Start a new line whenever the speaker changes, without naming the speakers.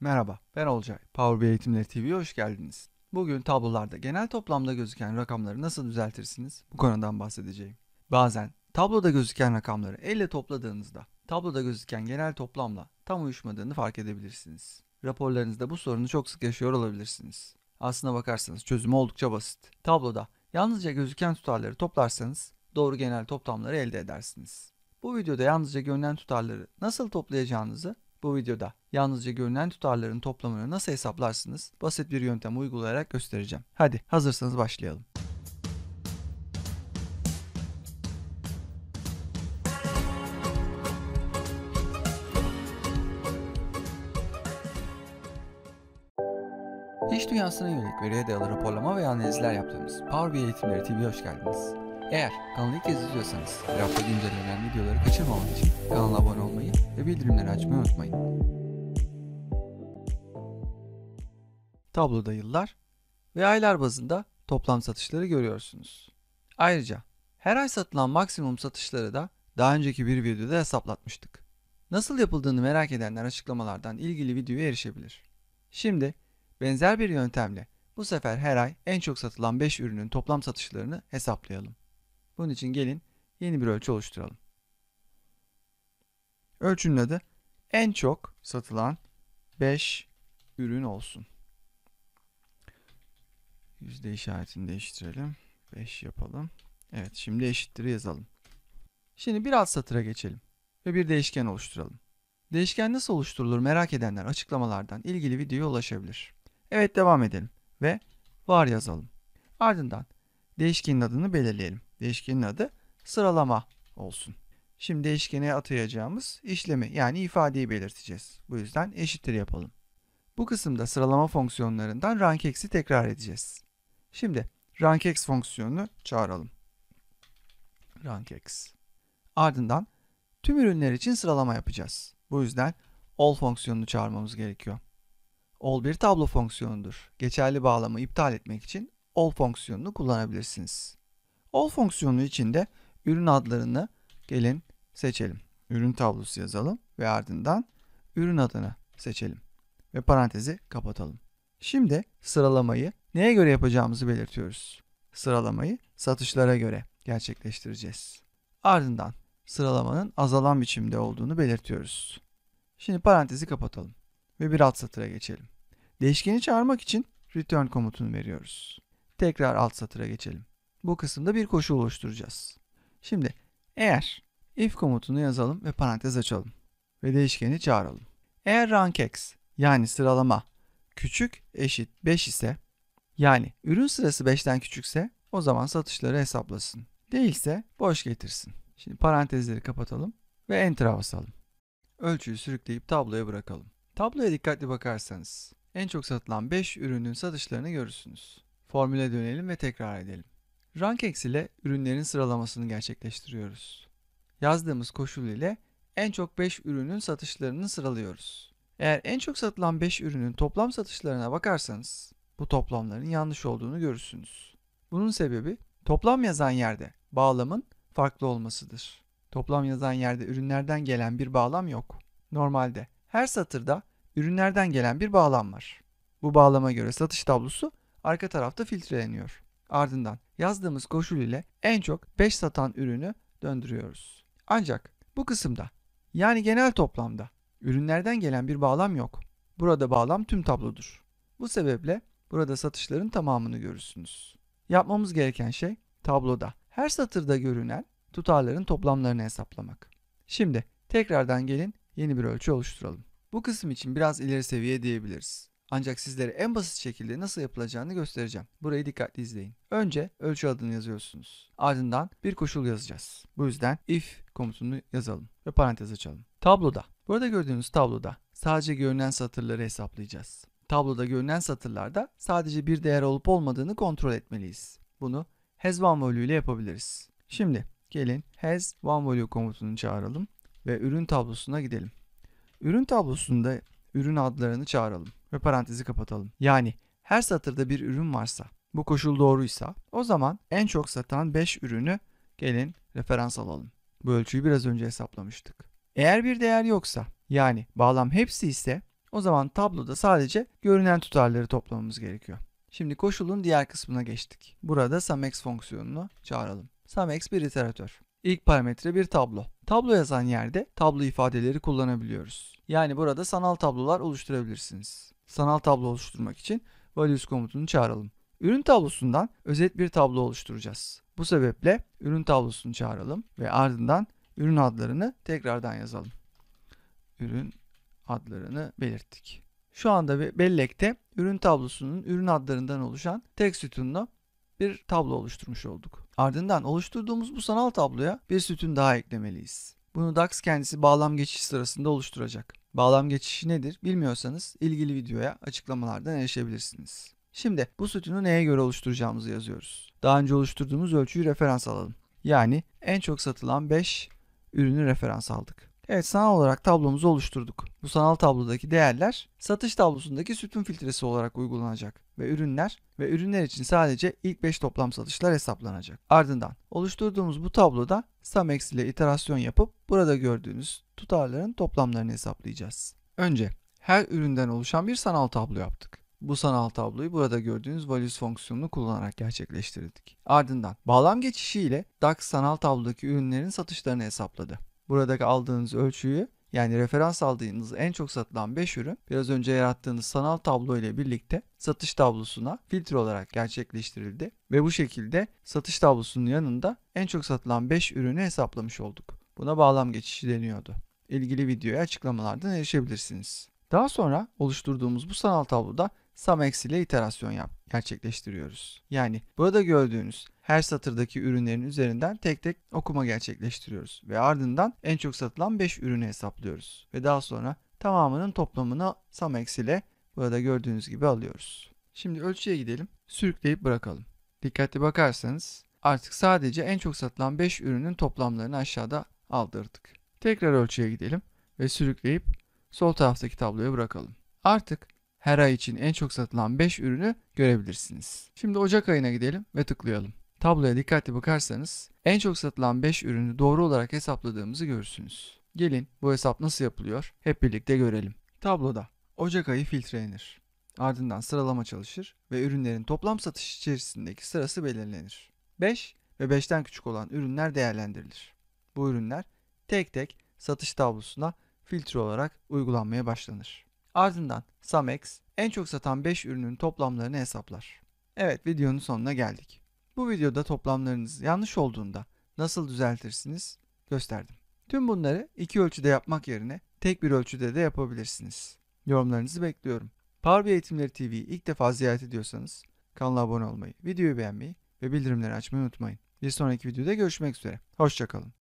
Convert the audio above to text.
Merhaba, ben Olcay. Power BI Eğitimleri TV'ye hoş geldiniz. Bugün tablolarda genel toplamda gözüken rakamları nasıl düzeltirsiniz? Bu konudan bahsedeceğim. Bazen tabloda gözüken rakamları elle topladığınızda tabloda gözüken genel toplamla tam uyuşmadığını fark edebilirsiniz. Raporlarınızda bu sorunu çok sık yaşıyor olabilirsiniz. Aslına bakarsanız çözümü oldukça basit. Tabloda yalnızca gözüken tutarları toplarsanız doğru genel toplamları elde edersiniz. Bu videoda yalnızca görünen tutarları nasıl toplayacağınızı bu videoda yalnızca görünen tutarların toplamını nasıl hesaplarsınız basit bir yöntem uygulayarak göstereceğim. Hadi hazırsanız başlayalım. İş dünyasına yönelik veriye dayalı raporlama ve analizler yaptığımız Power BI eğitimleri TV'ye hoş geldiniz. Eğer kanalı ilk kez izliyorsanız her hafta güncellenen videoları kaçırmamak için kanala abone olmayı ve bildirimleri açmayı unutmayın. Tabloda yıllar ve aylar bazında toplam satışları görüyorsunuz. Ayrıca her ay satılan maksimum satışları da daha önceki bir videoda hesaplatmıştık. Nasıl yapıldığını merak edenler açıklamalardan ilgili videoya erişebilir. Şimdi benzer bir yöntemle bu sefer her ay en çok satılan 5 ürünün toplam satışlarını hesaplayalım. Bunun için gelin yeni bir ölçü oluşturalım. Ölçünün adı en çok satılan 5 ürün olsun. Yüzde işaretini değiştirelim. 5 yapalım. Evet şimdi eşittir yazalım. Şimdi bir alt satıra geçelim ve bir değişken oluşturalım. Değişken nasıl oluşturulur merak edenler açıklamalardan ilgili videoya ulaşabilir. Evet devam edelim ve var yazalım. Ardından değişkenin adını belirleyelim. Değişkenin adı sıralama olsun. Şimdi değişkene atayacağımız işlemi yani ifadeyi belirteceğiz. Bu yüzden eşittir yapalım. Bu kısımda sıralama fonksiyonlarından rankx'i tekrar edeceğiz. Şimdi rankx fonksiyonunu çağıralım. rankx. Ardından tüm ürünler için sıralama yapacağız. Bu yüzden all fonksiyonunu çağırmamız gerekiyor. All bir tablo fonksiyonudur. Geçerli bağlamı iptal etmek için all fonksiyonunu kullanabilirsiniz. All fonksiyonu içinde ürün adlarını gelin seçelim. Ürün tablosu yazalım ve ardından ürün adını seçelim ve parantezi kapatalım. Şimdi sıralamayı neye göre yapacağımızı belirtiyoruz. Sıralamayı satışlara göre gerçekleştireceğiz. Ardından sıralamanın azalan biçimde olduğunu belirtiyoruz. Şimdi parantezi kapatalım ve bir alt satıra geçelim. Değişkeni çağırmak için return komutunu veriyoruz. Tekrar alt satıra geçelim. Bu kısımda bir koşu oluşturacağız. Şimdi eğer if komutunu yazalım ve parantez açalım ve değişkeni çağıralım. Eğer rank yani sıralama küçük eşit 5 ise yani ürün sırası 5'ten küçükse o zaman satışları hesaplasın. Değilse boş getirsin. Şimdi parantezleri kapatalım ve enter'a basalım. Ölçüyü sürükleyip tabloya bırakalım. Tabloya dikkatli bakarsanız en çok satılan 5 ürünün satışlarını görürsünüz. Formüle dönelim ve tekrar edelim. Rankex ile ürünlerin sıralamasını gerçekleştiriyoruz. Yazdığımız koşul ile en çok 5 ürünün satışlarını sıralıyoruz. Eğer en çok satılan 5 ürünün toplam satışlarına bakarsanız bu toplamların yanlış olduğunu görürsünüz. Bunun sebebi toplam yazan yerde bağlamın farklı olmasıdır. Toplam yazan yerde ürünlerden gelen bir bağlam yok. Normalde her satırda ürünlerden gelen bir bağlam var. Bu bağlama göre satış tablosu arka tarafta filtreleniyor. Ardından yazdığımız koşul ile en çok 5 satan ürünü döndürüyoruz. Ancak bu kısımda yani genel toplamda ürünlerden gelen bir bağlam yok. Burada bağlam tüm tablodur. Bu sebeple burada satışların tamamını görürsünüz. Yapmamız gereken şey tabloda her satırda görünen tutarların toplamlarını hesaplamak. Şimdi tekrardan gelin yeni bir ölçü oluşturalım. Bu kısım için biraz ileri seviye diyebiliriz. Ancak sizlere en basit şekilde nasıl yapılacağını göstereceğim. Burayı dikkatli izleyin. Önce ölçü adını yazıyorsunuz. Ardından bir koşul yazacağız. Bu yüzden if komutunu yazalım ve parantez açalım. Tabloda. Burada gördüğünüz tabloda sadece görünen satırları hesaplayacağız. Tabloda görünen satırlarda sadece bir değer olup olmadığını kontrol etmeliyiz. Bunu has one value ile yapabiliriz. Şimdi gelin has one value komutunu çağıralım ve ürün tablosuna gidelim. Ürün tablosunda ürün adlarını çağıralım ve parantezi kapatalım. Yani her satırda bir ürün varsa, bu koşul doğruysa o zaman en çok satan 5 ürünü gelin referans alalım. Bu ölçüyü biraz önce hesaplamıştık. Eğer bir değer yoksa yani bağlam hepsi ise o zaman tabloda sadece görünen tutarları toplamamız gerekiyor. Şimdi koşulun diğer kısmına geçtik. Burada sumx fonksiyonunu çağıralım. Sumx bir iteratör. İlk parametre bir tablo. Tablo yazan yerde tablo ifadeleri kullanabiliyoruz. Yani burada sanal tablolar oluşturabilirsiniz. Sanal tablo oluşturmak için values komutunu çağıralım. Ürün tablosundan özet bir tablo oluşturacağız. Bu sebeple ürün tablosunu çağıralım ve ardından ürün adlarını tekrardan yazalım. Ürün adlarını belirttik. Şu anda bellekte ürün tablosunun ürün adlarından oluşan tek sütunlu bir tablo oluşturmuş olduk. Ardından oluşturduğumuz bu sanal tabloya bir sütun daha eklemeliyiz. Bunu DAX kendisi bağlam geçiş sırasında oluşturacak. Bağlam geçişi nedir bilmiyorsanız ilgili videoya açıklamalardan erişebilirsiniz. Şimdi bu sütunu neye göre oluşturacağımızı yazıyoruz. Daha önce oluşturduğumuz ölçüyü referans alalım. Yani en çok satılan 5 ürünü referans aldık. Evet sanal olarak tablomuzu oluşturduk. Bu sanal tablodaki değerler satış tablosundaki sütun filtresi olarak uygulanacak ve ürünler ve ürünler için sadece ilk 5 toplam satışlar hesaplanacak. Ardından oluşturduğumuz bu tabloda Samex ile iterasyon yapıp burada gördüğünüz tutarların toplamlarını hesaplayacağız. Önce her üründen oluşan bir sanal tablo yaptık. Bu sanal tabloyu burada gördüğünüz values fonksiyonunu kullanarak gerçekleştirdik. Ardından bağlam geçişi ile DAX sanal tablodaki ürünlerin satışlarını hesapladı buradaki aldığınız ölçüyü yani referans aldığınız en çok satılan 5 ürün biraz önce yarattığınız sanal tablo ile birlikte satış tablosuna filtre olarak gerçekleştirildi ve bu şekilde satış tablosunun yanında en çok satılan 5 ürünü hesaplamış olduk. Buna bağlam geçişi deniyordu. İlgili videoya açıklamalardan erişebilirsiniz. Daha sonra oluşturduğumuz bu sanal tabloda Samex ile iterasyon yap, gerçekleştiriyoruz. Yani burada gördüğünüz her satırdaki ürünlerin üzerinden tek tek okuma gerçekleştiriyoruz ve ardından en çok satılan 5 ürünü hesaplıyoruz ve daha sonra tamamının toplamını Samex ile burada gördüğünüz gibi alıyoruz. Şimdi ölçüye gidelim, sürükleyip bırakalım. Dikkatli bakarsanız artık sadece en çok satılan 5 ürünün toplamlarını aşağıda aldırdık. Tekrar ölçüye gidelim ve sürükleyip sol taraftaki tabloya bırakalım. Artık her ay için en çok satılan 5 ürünü görebilirsiniz. Şimdi Ocak ayına gidelim ve tıklayalım. Tabloya dikkatli bakarsanız en çok satılan 5 ürünü doğru olarak hesapladığımızı görürsünüz. Gelin bu hesap nasıl yapılıyor hep birlikte görelim. Tabloda Ocak ayı filtrelenir. Ardından sıralama çalışır ve ürünlerin toplam satış içerisindeki sırası belirlenir. 5 ve 5'ten küçük olan ürünler değerlendirilir. Bu ürünler tek tek satış tablosuna filtre olarak uygulanmaya başlanır. Ardından Samex en çok satan 5 ürünün toplamlarını hesaplar. Evet videonun sonuna geldik. Bu videoda toplamlarınız yanlış olduğunda nasıl düzeltirsiniz gösterdim. Tüm bunları iki ölçüde yapmak yerine tek bir ölçüde de yapabilirsiniz. Yorumlarınızı bekliyorum. Power BI Eğitimleri TV'yi ilk defa ziyaret ediyorsanız kanala abone olmayı, videoyu beğenmeyi ve bildirimleri açmayı unutmayın. Bir sonraki videoda görüşmek üzere. Hoşçakalın.